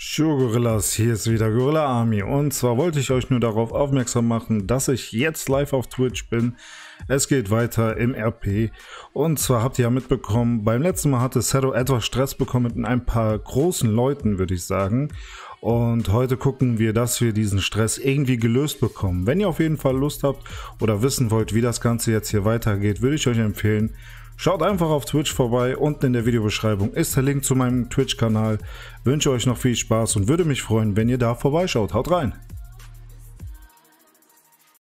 Sure Gorillas, hier ist wieder Gorilla Army und zwar wollte ich euch nur darauf aufmerksam machen, dass ich jetzt live auf Twitch bin. Es geht weiter im RP und zwar habt ihr ja mitbekommen, beim letzten Mal hatte Seto etwas Stress bekommen mit ein paar großen Leuten, würde ich sagen. Und heute gucken wir, dass wir diesen Stress irgendwie gelöst bekommen. Wenn ihr auf jeden Fall Lust habt oder wissen wollt, wie das Ganze jetzt hier weitergeht, würde ich euch empfehlen, Schaut einfach auf Twitch vorbei, unten in der Videobeschreibung ist der Link zu meinem Twitch-Kanal. Wünsche euch noch viel Spaß und würde mich freuen, wenn ihr da vorbeischaut. Haut rein!